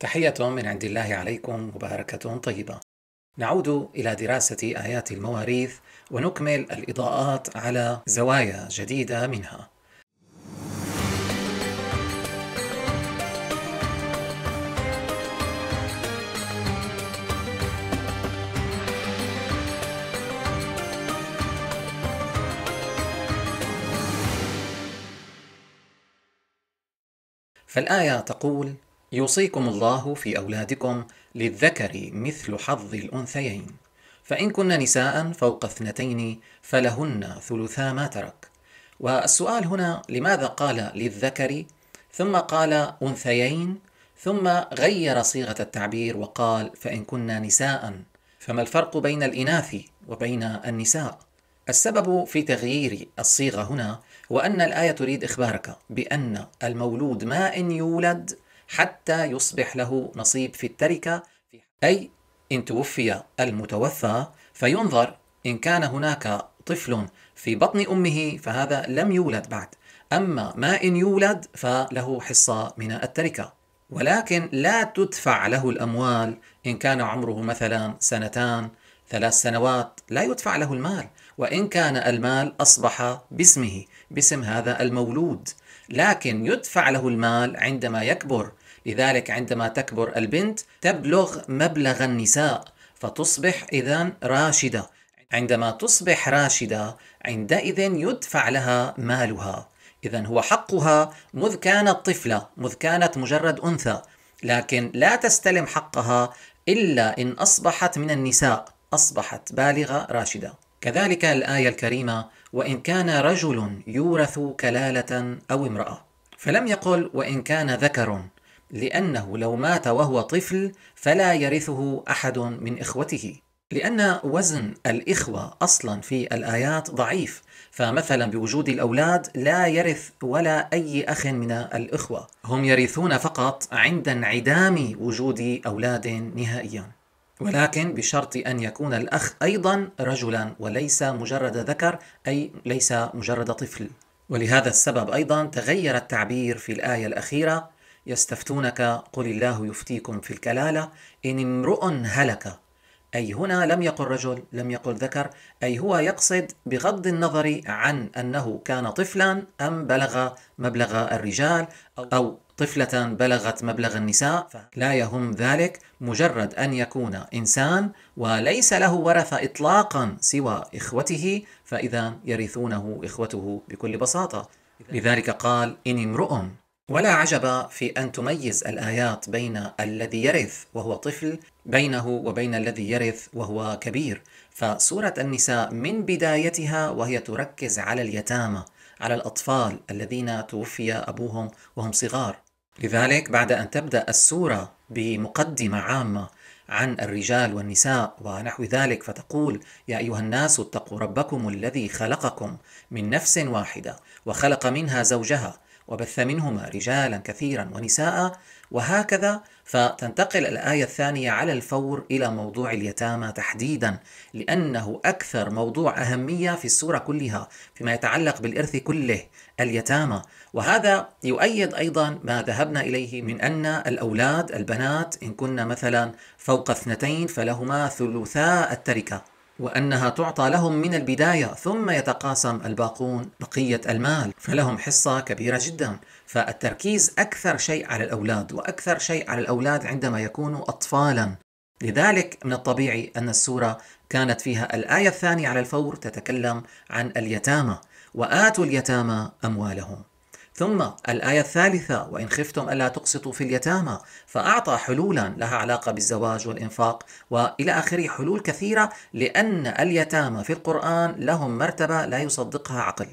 تحية من عند الله عليكم وبركة طيبة. نعود إلى دراسة آيات المواريث ونكمل الإضاءات على زوايا جديدة منها. فالآية تقول: يوصيكم الله في أولادكم للذكر مثل حظ الأنثيين فإن كن نساء فوق اثنتين فلهن ثلثا ما ترك والسؤال هنا لماذا قال للذكر ثم قال أنثيين ثم غير صيغة التعبير وقال فإن كنا نساء فما الفرق بين الإناث وبين النساء؟ السبب في تغيير الصيغة هنا هو أن الآية تريد إخبارك بأن المولود ما إن يولد حتى يصبح له نصيب في التركة أي إن توفي المتوفى فينظر إن كان هناك طفل في بطن أمه فهذا لم يولد بعد أما ما إن يولد فله حصة من التركة ولكن لا تدفع له الأموال إن كان عمره مثلا سنتان ثلاث سنوات لا يدفع له المال وإن كان المال أصبح باسمه باسم هذا المولود لكن يدفع له المال عندما يكبر لذلك عندما تكبر البنت تبلغ مبلغ النساء فتصبح إذا راشدة عندما تصبح راشدة عندئذ يدفع لها مالها إذا هو حقها مذ كانت طفلة مذ كانت مجرد أنثى لكن لا تستلم حقها إلا إن أصبحت من النساء أصبحت بالغة راشدة كذلك الآية الكريمة وإن كان رجل يورث كلالة أو امرأة فلم يقل وإن كان ذكر لأنه لو مات وهو طفل فلا يرثه أحد من إخوته لأن وزن الإخوة أصلا في الآيات ضعيف فمثلا بوجود الأولاد لا يرث ولا أي أخ من الإخوة هم يرثون فقط عند انعدام وجود أولاد نهائيا ولكن بشرط أن يكون الأخ أيضا رجلا وليس مجرد ذكر أي ليس مجرد طفل ولهذا السبب أيضا تغير التعبير في الآية الأخيرة يستفتونك قل الله يفتيكم في الكلالة إن امرؤ هلك أي هنا لم يقل رجل لم يقل ذكر أي هو يقصد بغض النظر عن أنه كان طفلا أم بلغ مبلغ الرجال أو طفلة بلغت مبلغ النساء لا يهم ذلك مجرد أن يكون إنسان وليس له ورثة إطلاقا سوى إخوته فإذا يرثونه إخوته بكل بساطة لذلك قال إن امرؤ ولا عجب في أن تميز الآيات بين الذي يرث وهو طفل بينه وبين الذي يرث وهو كبير فسورة النساء من بدايتها وهي تركز على اليتامى على الأطفال الذين توفي أبوهم وهم صغار لذلك بعد أن تبدأ السورة بمقدمة عامة عن الرجال والنساء ونحو ذلك فتقول يا ايها الناس اتقوا ربكم الذي خلقكم من نفس واحده وخلق منها زوجها وبث منهما رجالا كثيرا ونساء وهكذا فتنتقل الآية الثانية على الفور إلى موضوع اليتامى تحديدا لأنه أكثر موضوع أهمية في السورة كلها فيما يتعلق بالإرث كله اليتامى وهذا يؤيد أيضا ما ذهبنا إليه من أن الأولاد البنات إن كنا مثلا فوق اثنتين فلهما ثلثا التركة وأنها تعطى لهم من البداية ثم يتقاسم الباقون بقية المال فلهم حصة كبيرة جدا فالتركيز أكثر شيء على الأولاد وأكثر شيء على الأولاد عندما يكونوا أطفالا لذلك من الطبيعي أن السورة كانت فيها الآية الثانية على الفور تتكلم عن اليتامى وآتوا اليتامى أموالهم ثم الآية الثالثة وإن خفتم ألا تقسطوا في اليتامى فأعطى حلولا لها علاقة بالزواج والإنفاق وإلى آخره حلول كثيرة لأن اليتامى في القرآن لهم مرتبة لا يصدقها عقل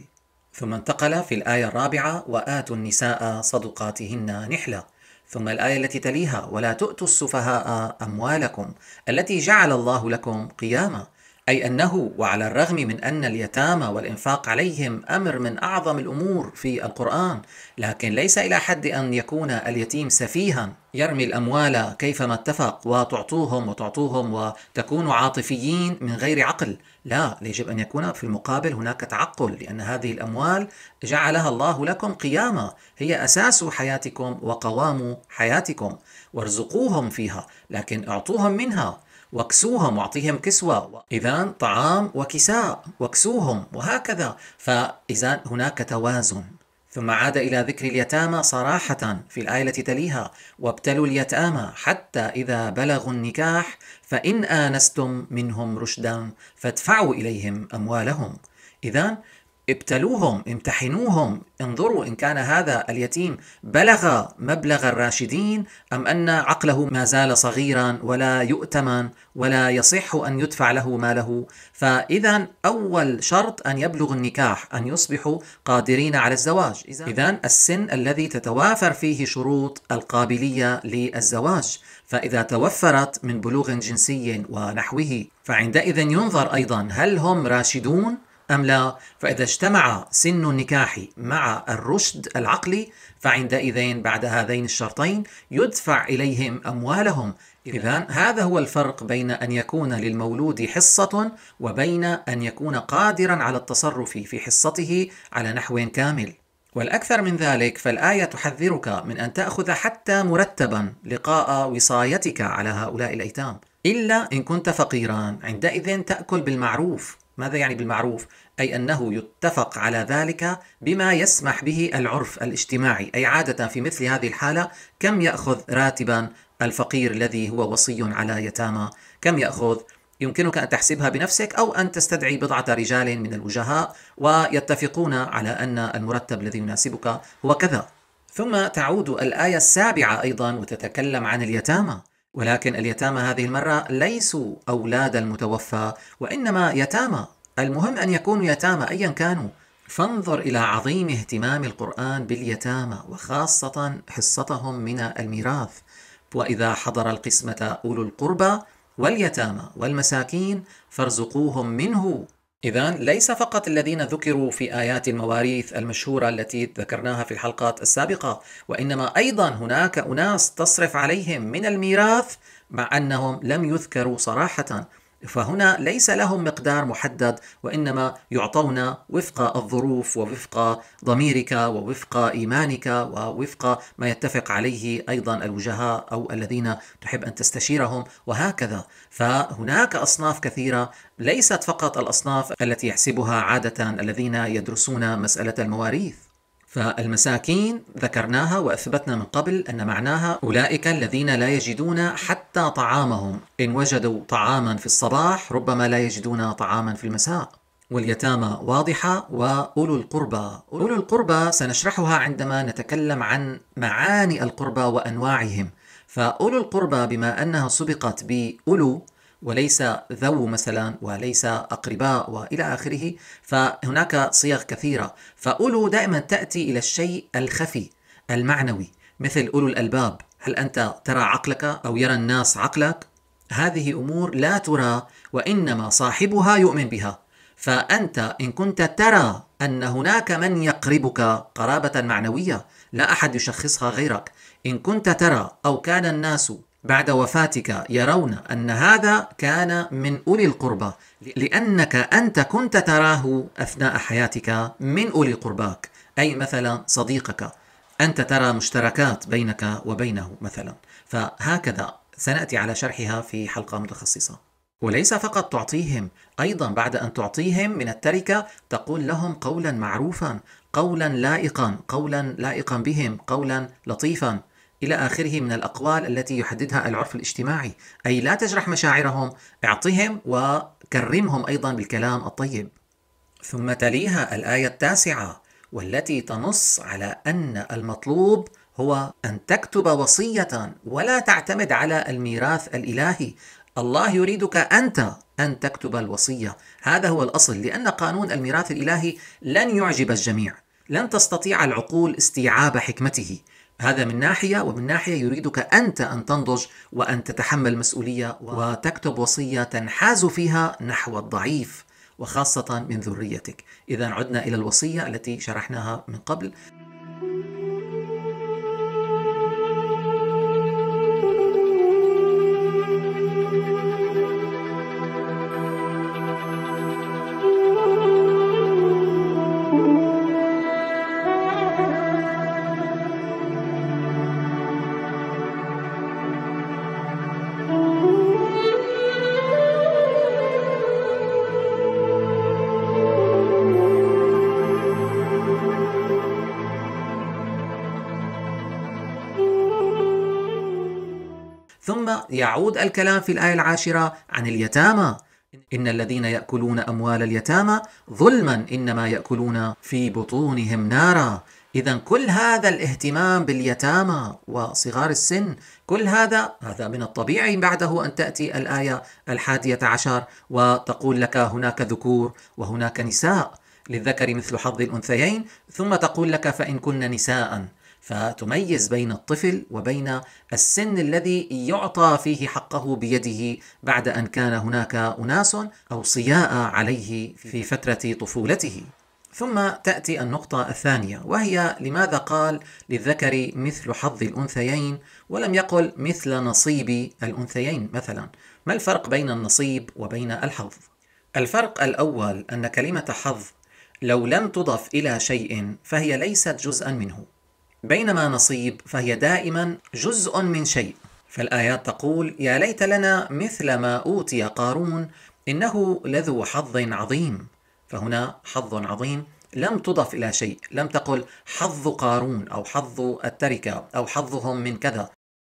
ثم انتقل في الآية الرابعة وآتوا النساء صدقاتهن نحلة ثم الآية التي تليها ولا تؤتوا السفهاء أموالكم التي جعل الله لكم قياما أي أنه وعلى الرغم من أن اليتامى والإنفاق عليهم أمر من أعظم الأمور في القرآن، لكن ليس إلى حد أن يكون اليتيم سفيها يرمي الأموال كيفما اتفق وتعطوهم وتعطوهم وتكونوا عاطفيين من غير عقل، لا، يجب أن يكون في المقابل هناك تعقل لأن هذه الأموال جعلها الله لكم قيامة، هي أساس حياتكم وقوام حياتكم، وارزقوهم فيها، لكن اعطوهم منها واكسوهم واعطيهم كسوة إذا طعام وكساء واكسوهم وهكذا فإذا هناك توازن ثم عاد إلى ذكر اليتامى صراحة في الآية التي تليها وابتلوا اليتامى حتى إذا بلغوا النكاح فإن آنستم منهم رشدا فادفعوا إليهم أموالهم إذا ابتلوهم امتحنوهم انظروا إن كان هذا اليتيم بلغ مبلغ الراشدين أم أن عقله ما زال صغيرا ولا يؤتمن ولا يصح أن يدفع له ماله فإذا أول شرط أن يبلغ النكاح أن يصبحوا قادرين على الزواج إذا السن الذي تتوافر فيه شروط القابلية للزواج فإذا توفرت من بلوغ جنسي ونحوه فعندئذ ينظر أيضا هل هم راشدون أم لا؟ فإذا اجتمع سن النكاح مع الرشد العقلي فعندئذ بعد هذين الشرطين يدفع إليهم أموالهم إذا هذا هو الفرق بين أن يكون للمولود حصة وبين أن يكون قادرا على التصرف في حصته على نحو كامل والأكثر من ذلك فالآية تحذرك من أن تأخذ حتى مرتبا لقاء وصايتك على هؤلاء الأيتام إلا إن كنت فقيرا عندئذ تأكل بالمعروف ماذا يعني بالمعروف؟ أي أنه يتفق على ذلك بما يسمح به العرف الاجتماعي، أي عادة في مثل هذه الحالة كم يأخذ راتبا الفقير الذي هو وصي على يتامى؟ كم يأخذ؟ يمكنك أن تحسبها بنفسك أو أن تستدعي بضعة رجال من الوجهاء ويتفقون على أن المرتب الذي يناسبك هو كذا. ثم تعود الآية السابعة أيضا وتتكلم عن اليتامى. ولكن اليتامى هذه المرة ليسوا أولاد المتوفى وإنما يتامى المهم أن يكونوا يتامى أيا كانوا فانظر إلى عظيم اهتمام القرآن باليتامى وخاصة حصتهم من الميراث وإذا حضر القسمة أولو القربى واليتامى والمساكين فارزقوهم منه إذا ليس فقط الذين ذكروا في آيات المواريث المشهورة التي ذكرناها في الحلقات السابقة، وإنما أيضا هناك أناس تصرف عليهم من الميراث مع أنهم لم يذكروا صراحة، فهنا ليس لهم مقدار محدد وانما يعطون وفق الظروف ووفق ضميرك ووفق ايمانك ووفق ما يتفق عليه ايضا الوجهاء او الذين تحب ان تستشيرهم وهكذا فهناك اصناف كثيره ليست فقط الاصناف التي يحسبها عاده الذين يدرسون مساله المواريث فالمساكين ذكرناها واثبتنا من قبل ان معناها اولئك الذين لا يجدون حتى طعامهم ان وجدوا طعاما في الصباح ربما لا يجدون طعاما في المساء واليتامى واضحة وأولو القربى أولو القربى سنشرحها عندما نتكلم عن معاني القربى وأنواعهم فأولو القربى بما أنها سبقت بأولو وليس ذو مثلا وليس أقرباء وإلى آخره فهناك صيغ كثيرة فأولو دائما تأتي إلى الشيء الخفي المعنوي مثل أولو الألباب هل أنت ترى عقلك أو يرى الناس عقلك هذه أمور لا ترى وإنما صاحبها يؤمن بها فأنت إن كنت ترى أن هناك من يقربك قرابة معنوية لا أحد يشخصها غيرك إن كنت ترى أو كان الناس بعد وفاتك يرون أن هذا كان من أولي القربى لأنك أنت كنت تراه أثناء حياتك من أولي قرباك أي مثلا صديقك أنت ترى مشتركات بينك وبينه مثلا فهكذا سنأتي على شرحها في حلقة متخصصة وليس فقط تعطيهم أيضا بعد أن تعطيهم من التركة تقول لهم قولا معروفا قولا لائقا قولا لائقا بهم قولا لطيفا إلى آخره من الأقوال التي يحددها العرف الاجتماعي أي لا تجرح مشاعرهم أعطهم وكرمهم أيضا بالكلام الطيب ثم تليها الآية التاسعة والتي تنص على أن المطلوب هو أن تكتب وصية ولا تعتمد على الميراث الإلهي الله يريدك أنت أن تكتب الوصية هذا هو الأصل لأن قانون الميراث الإلهي لن يعجب الجميع لن تستطيع العقول استيعاب حكمته هذا من ناحية ومن ناحية يريدك أنت أن تنضج وأن تتحمل مسؤولية وتكتب وصية تنحاز فيها نحو الضعيف وخاصة من ذريتك إذا عدنا إلى الوصية التي شرحناها من قبل يعود الكلام في الآية العاشرة عن اليتامى إن الذين يأكلون أموال اليتامى ظلما إنما يأكلون في بطونهم نارا إذا كل هذا الاهتمام باليتامى وصغار السن كل هذا هذا من الطبيعي بعده أن تأتي الآية الحادية عشر وتقول لك هناك ذكور وهناك نساء للذكر مثل حظ الأنثيين ثم تقول لك فإن كن نساء فتميز بين الطفل وبين السن الذي يعطى فيه حقه بيده بعد ان كان هناك اناس اوصياء عليه في فتره طفولته ثم تأتي النقطة الثانية وهي لماذا قال للذكر مثل حظ الأنثيين ولم يقل مثل نصيب الأنثيين مثلا ما الفرق بين النصيب وبين الحظ؟ الفرق الأول أن كلمة حظ لو لم تضف إلى شيء فهي ليست جزءا منه بينما نصيب فهي دائما جزء من شيء فالآيات تقول يا ليت لنا مثل ما أوتي قارون إنه لذو حظ عظيم فهنا حظ عظيم لم تضف إلى شيء لم تقل حظ قارون أو حظ التركة أو حظهم من كذا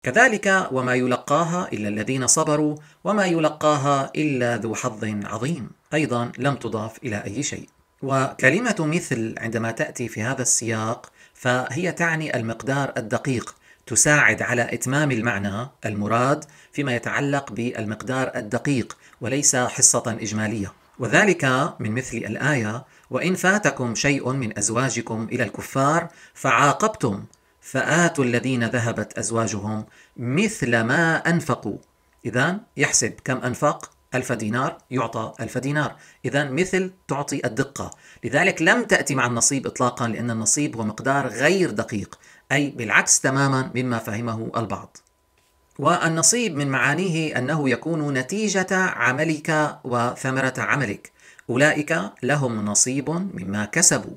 كذلك وما يلقاها إلا الذين صبروا وما يلقاها إلا ذو حظ عظيم أيضا لم تضاف إلى أي شيء وكلمة مثل عندما تأتي في هذا السياق فهي تعني المقدار الدقيق تساعد على إتمام المعنى المراد فيما يتعلق بالمقدار الدقيق وليس حصة إجمالية وذلك من مثل الآية وإن فاتكم شيء من أزواجكم إلى الكفار فعاقبتم فآتوا الذين ذهبت أزواجهم مثل ما أنفقوا إذا يحسب كم أنفق ألف دينار يعطى ألف دينار إذا مثل تعطي الدقة لذلك لم تأتي مع النصيب إطلاقا لأن النصيب هو مقدار غير دقيق أي بالعكس تماما مما فهمه البعض والنصيب من معانيه أنه يكون نتيجة عملك وثمرة عملك أولئك لهم نصيب مما كسبوا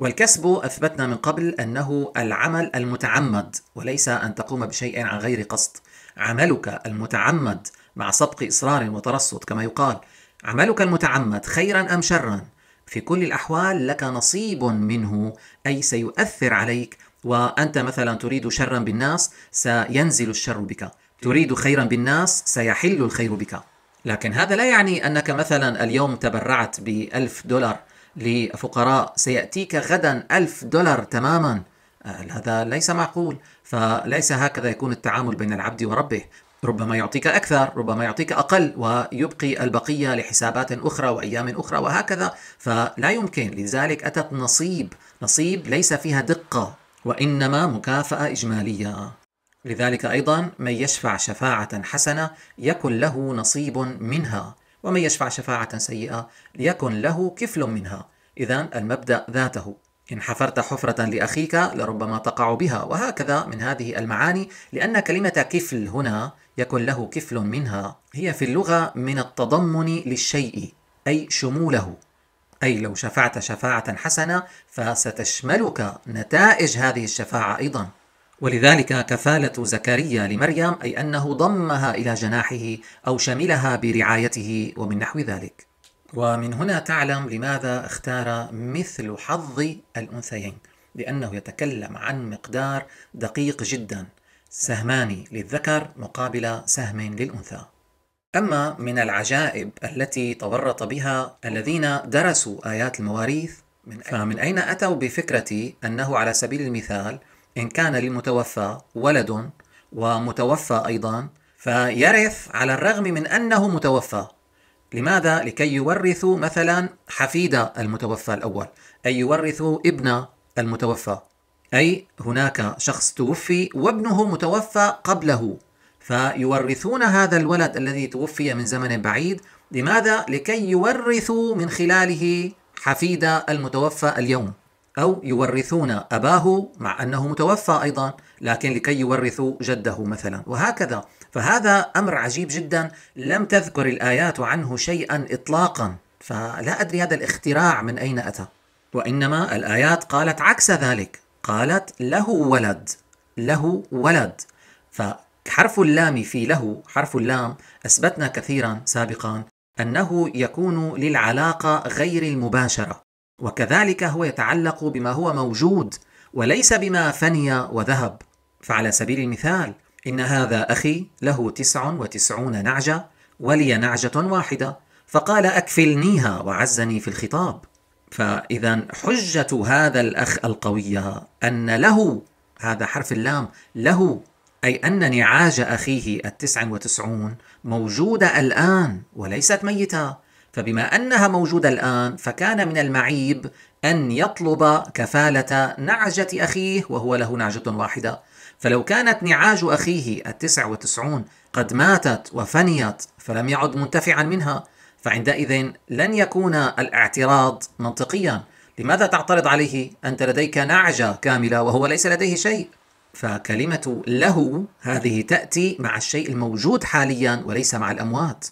والكسب أثبتنا من قبل أنه العمل المتعمد وليس أن تقوم بشيء عن غير قصد عملك المتعمد مع سبق إصرار وترصد كما يقال عملك المتعمد خيرا أم شرا في كل الأحوال لك نصيب منه أي سيؤثر عليك وأنت مثلا تريد شرا بالناس سينزل الشر بك تريد خيرا بالناس سيحل الخير بك لكن هذا لا يعني أنك مثلا اليوم تبرعت بألف دولار لفقراء سيأتيك غدا ألف دولار تماما آه، هذا ليس معقول فليس هكذا يكون التعامل بين العبد وربه ربما يعطيك أكثر ربما يعطيك أقل ويبقي البقية لحسابات أخرى وأيام أخرى وهكذا فلا يمكن لذلك أتت نصيب نصيب ليس فيها دقة وإنما مكافأة إجمالية لذلك أيضا من يشفع شفاعة حسنة يكن له نصيب منها ومن يشفع شفاعة سيئة يكن له كفل منها إذا المبدأ ذاته إن حفرت حفرة لأخيك لربما تقع بها وهكذا من هذه المعاني لأن كلمة كفل هنا يكن له كفل منها هي في اللغة من التضمن للشيء أي شموله أي لو شفعت شفاعة حسنة فستشملك نتائج هذه الشفاعة أيضا ولذلك كفالة زكريا لمريم أي أنه ضمها إلى جناحه أو شملها برعايته ومن نحو ذلك ومن هنا تعلم لماذا اختار مثل حظ الأنثيين لأنه يتكلم عن مقدار دقيق جدا سهمان للذكر مقابل سهم للأنثى أما من العجائب التي تورط بها الذين درسوا آيات المواريث من فمن أين أتوا بفكرة أنه على سبيل المثال إن كان للمتوفى ولد ومتوفى أيضا فيرث على الرغم من أنه متوفى لماذا؟ لكي يورثوا مثلا حفيد المتوفى الأول أي يورثوا ابن المتوفى أي هناك شخص توفي وابنه متوفى قبله فيورثون هذا الولد الذي توفي من زمن بعيد لماذا؟ لكي يورثوا من خلاله حفيد المتوفى اليوم أو يورثون أباه مع أنه متوفى أيضا لكن لكي يورثوا جده مثلا وهكذا فهذا امر عجيب جدا لم تذكر الايات عنه شيئا اطلاقا فلا ادري هذا الاختراع من اين اتى وانما الايات قالت عكس ذلك قالت له ولد له ولد فحرف اللام في له حرف اللام اثبتنا كثيرا سابقا انه يكون للعلاقه غير المباشره وكذلك هو يتعلق بما هو موجود وليس بما فني وذهب فعلى سبيل المثال إن هذا أخي له تسع وتسعون نعجة ولي نعجة واحدة فقال أكفلنيها وعزني في الخطاب فإذا حجة هذا الأخ القوية أن له هذا حرف اللام له أي أن نعاج أخيه التسع وتسعون موجودة الآن وليست ميتة فبما أنها موجودة الآن فكان من المعيب أن يطلب كفالة نعجة أخيه وهو له نعجة واحدة فلو كانت نعاج أخيه التسع وتسعون قد ماتت وفنيت فلم يعد منتفعا منها فعندئذ لن يكون الاعتراض منطقيا لماذا تعترض عليه أنت لديك نعجة كاملة وهو ليس لديه شيء فكلمة له هذه تأتي مع الشيء الموجود حاليا وليس مع الأموات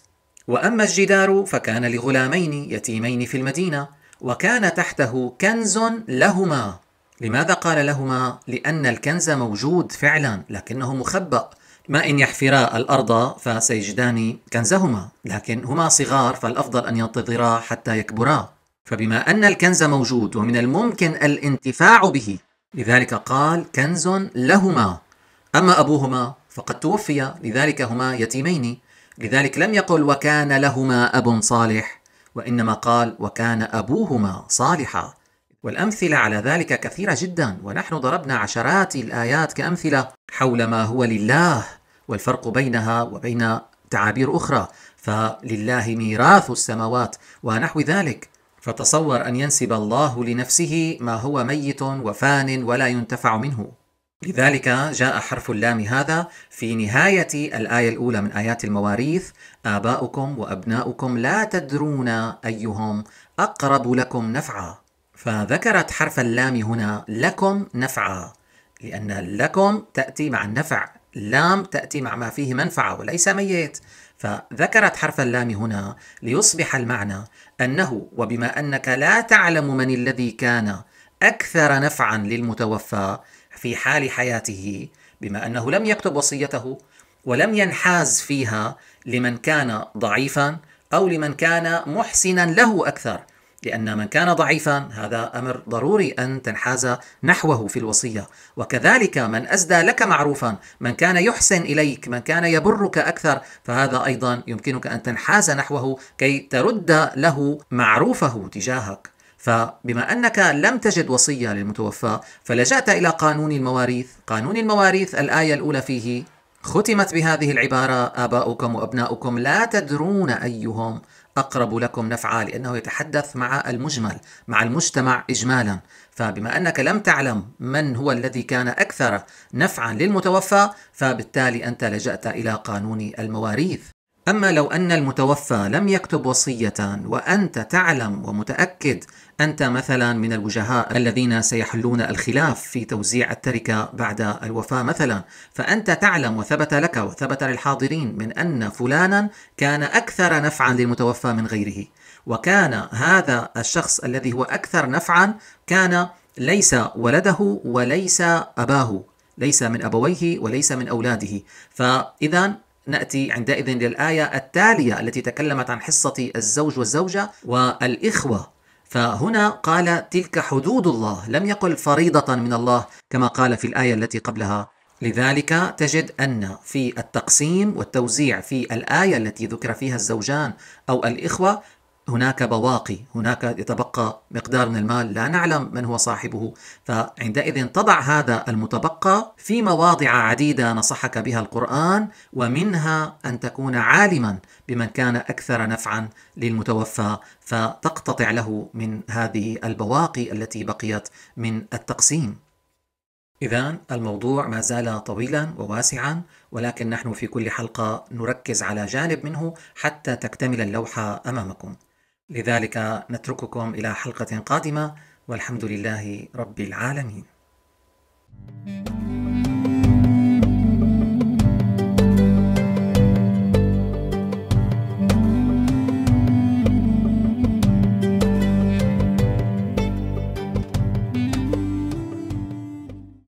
وأما الجدار فكان لغلامين يتيمين في المدينة وكان تحته كنز لهما لماذا قال لهما لأن الكنز موجود فعلا لكنه مخبأ ما إن يحفرا الأرض فسيجدان كنزهما لكن هما صغار فالأفضل أن ينتظرا حتى يكبرا فبما أن الكنز موجود ومن الممكن الانتفاع به لذلك قال كنز لهما أما أبوهما فقد توفي لذلك هما يتيمين لذلك لم يقل وكان لهما أب صالح وإنما قال وكان أبوهما صالحا والأمثلة على ذلك كثيرة جدا ونحن ضربنا عشرات الآيات كأمثلة حول ما هو لله والفرق بينها وبين تعابير أخرى فلله ميراث السماوات ونحو ذلك فتصور أن ينسب الله لنفسه ما هو ميت وفان ولا ينتفع منه لذلك جاء حرف اللام هذا في نهاية الآية الأولى من آيات المواريث آباؤكم وأبناؤكم لا تدرون أيهم أقرب لكم نفعًا فذكرت حرف اللام هنا لكم نفعا لأن لكم تأتي مع النفع لام تأتي مع ما فيه منفعة وليس ميت فذكرت حرف اللام هنا ليصبح المعنى أنه وبما أنك لا تعلم من الذي كان أكثر نفعا للمتوفى في حال حياته بما أنه لم يكتب وصيته ولم ينحاز فيها لمن كان ضعيفا أو لمن كان محسنا له أكثر لأن من كان ضعيفا هذا أمر ضروري أن تنحاز نحوه في الوصية وكذلك من أزدى لك معروفا من كان يحسن إليك من كان يبرك أكثر فهذا أيضا يمكنك أن تنحاز نحوه كي ترد له معروفه تجاهك فبما أنك لم تجد وصية للمتوفى فلجأت إلى قانون المواريث قانون المواريث الآية الأولى فيه ختمت بهذه العبارة آباؤكم وأبناؤكم لا تدرون أيهم أقرب لكم نفعا لأنه يتحدث مع المجمل مع المجتمع إجمالا فبما أنك لم تعلم من هو الذي كان أكثر نفعا للمتوفى فبالتالي أنت لجأت إلى قانون المواريث أما لو أن المتوفى لم يكتب وصية وأنت تعلم ومتأكد أنت مثلا من الوجهاء الذين سيحلون الخلاف في توزيع التركة بعد الوفاة مثلا فأنت تعلم وثبت لك وثبت للحاضرين من أن فلانا كان أكثر نفعا للمتوفى من غيره وكان هذا الشخص الذي هو أكثر نفعا كان ليس ولده وليس أباه ليس من أبويه وليس من أولاده فإذا ناتي عندئذ للايه التاليه التي تكلمت عن حصه الزوج والزوجه والاخوه فهنا قال تلك حدود الله لم يقل فريضه من الله كما قال في الايه التي قبلها لذلك تجد ان في التقسيم والتوزيع في الايه التي ذكر فيها الزوجان او الاخوه هناك بواقي هناك يتبقى مقدار من المال لا نعلم من هو صاحبه فعندئذ تضع هذا المتبقى في مواضع عديدة نصحك بها القرآن ومنها أن تكون عالما بمن كان أكثر نفعا للمتوفى فتقتطع له من هذه البواقي التي بقيت من التقسيم إذا الموضوع ما زال طويلا وواسعا ولكن نحن في كل حلقة نركز على جانب منه حتى تكتمل اللوحة أمامكم. لذلك نترككم إلى حلقة قادمة والحمد لله رب العالمين.